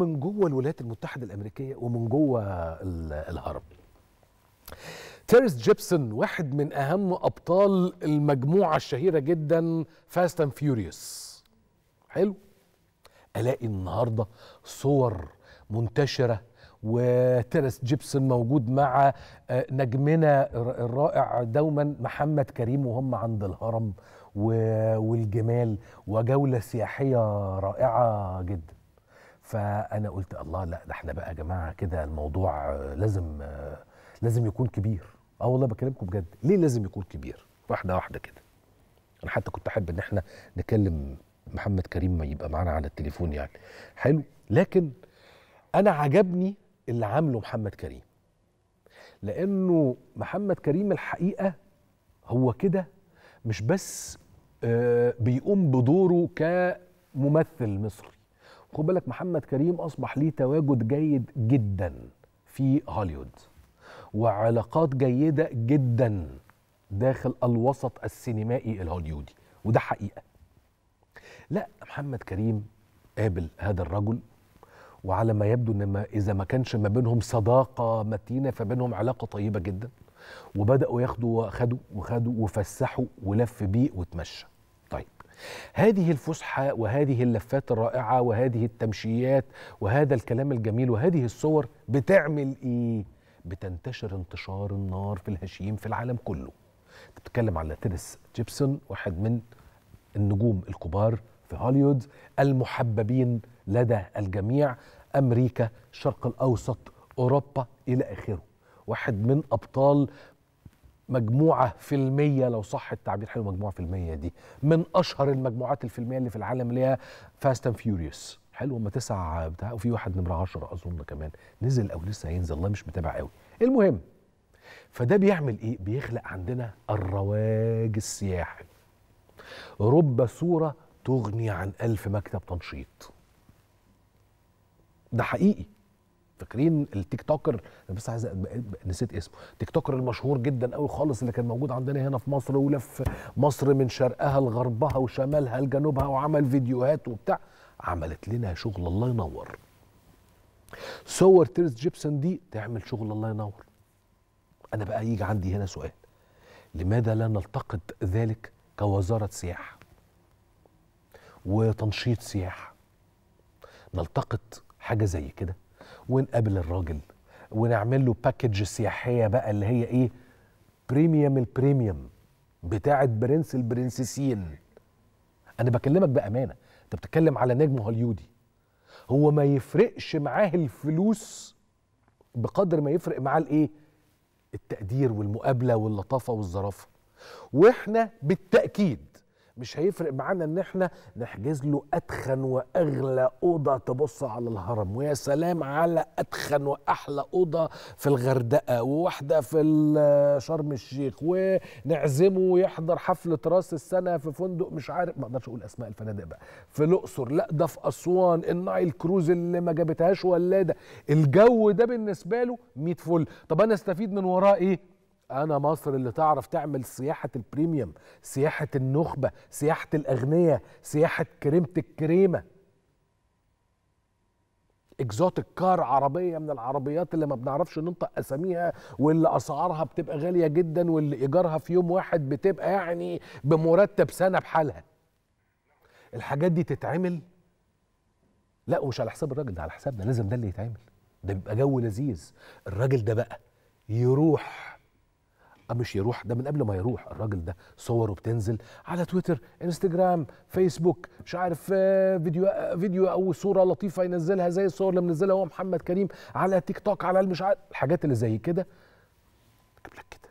من جوه الولايات المتحده الامريكيه ومن جوه الهرم تيرس جيبسون واحد من اهم ابطال المجموعه الشهيره جدا فاست اند فيوريوس حلو الاقي النهارده صور منتشره وتيرس جيبسون موجود مع آه، نجمنا الرائع دوما محمد كريم وهم عند الهرم والجمال وجوله سياحيه رائعه جدا فانا قلت الله لا ده احنا بقى يا جماعه كده الموضوع لازم لازم يكون كبير اه والله بكلمكم بجد ليه لازم يكون كبير واحده واحده كده انا حتى كنت احب ان احنا نكلم محمد كريم ما يبقى معانا على التليفون يعني حلو لكن انا عجبني اللي عامله محمد كريم لانه محمد كريم الحقيقه هو كده مش بس آه، بيقوم بدوره كممثل مصري خد بالك محمد كريم اصبح ليه تواجد جيد جدا في هوليوود وعلاقات جيده جدا داخل الوسط السينمائي الهوليودي وده حقيقه لا محمد كريم قابل هذا الرجل وعلى ما يبدو ان ما اذا ما كانش ما بينهم صداقه متينه فبينهم علاقه طيبه جدا وبداوا ياخدوا وخدوا وخدوا وفسحوا ولف بيه وتمشى هذه الفسحة وهذه اللفات الرائعة وهذه التمشيات وهذا الكلام الجميل وهذه الصور بتعمل إيه؟ بتنتشر انتشار النار في الهشيم في العالم كله بتتكلم على تيرس جيبسون واحد من النجوم الكبار في هوليوود المحببين لدى الجميع أمريكا الشرق الأوسط أوروبا إلى آخره واحد من أبطال مجموعة فيلمية لو صح التعبير حلو مجموعة فيلمية دي من أشهر المجموعات الفيلمية اللي في العالم اللي هي فاست أند فيوريوس حلو هما تسع بتاع وفي واحد نمرة 10 أظن كمان نزل أو لسه هينزل الله مش متابع قوي المهم فده بيعمل إيه؟ بيخلق عندنا الرواج السياحي رب صورة تغني عن ألف مكتب تنشيط ده حقيقي فاكرين التيك توكر انا بس عايز نسيت اسمه تيك توكر المشهور جدا قوي خالص اللي كان موجود عندنا هنا في مصر ولف مصر من شرقها لغربها وشمالها لجنوبها وعمل فيديوهات وبتاع عملت لنا شغل الله ينور صور تيرس جيبسون دي تعمل شغل الله ينور انا بقى يجي عندي هنا سؤال لماذا لا نلتقط ذلك كوزاره سياحه وتنشيط سياحه نلتقط حاجه زي كده ونقابل الراجل ونعمل له باكج سياحيه بقى اللي هي ايه بريميوم البريميوم بتاعه برنس البرنسسين انا بكلمك بامانه انت بتتكلم على نجم هوليودي هو ما يفرقش معاه الفلوس بقدر ما يفرق معاه الايه التقدير والمقابله واللطافه والظرافه واحنا بالتاكيد مش هيفرق معانا ان احنا نحجز له اتخن واغلى اوضه تبص على الهرم ويا سلام على اتخن واحلى اوضه في الغردقه وواحده في شرم الشيخ ونعزمه ويحضر حفله راس السنه في فندق مش عارف ما اقدرش اقول اسماء الفنادق بقى في الاقصر لا ده في اسوان النايل كروز اللي ما جابتهاش ولاده الجو ده بالنسبه له 100 فل طب انا استفيد من وراه ايه انا مصر اللي تعرف تعمل سياحه البريميوم سياحه النخبه سياحه الاغنياء سياحه كريمه الكريمه اكزوتيك كار عربيه من العربيات اللي ما بنعرفش ننطق اساميها واللي اسعارها بتبقى غاليه جدا واللي ايجارها في يوم واحد بتبقى يعني بمرتب سنه بحالها الحاجات دي تتعمل لا ومش على حساب الراجل ده على حسابنا لازم ده اللي يتعمل ده بيبقى جو لذيذ الراجل ده بقى يروح مش يروح ده من قبل ما يروح الراجل ده صوره بتنزل على تويتر انستجرام فيسبوك مش عارف آه، فيديو آه، فيديو او صوره لطيفه ينزلها زي الصور اللي منزلها هو محمد كريم على تيك توك على مش عارف الحاجات اللي زي كده جيب لك كده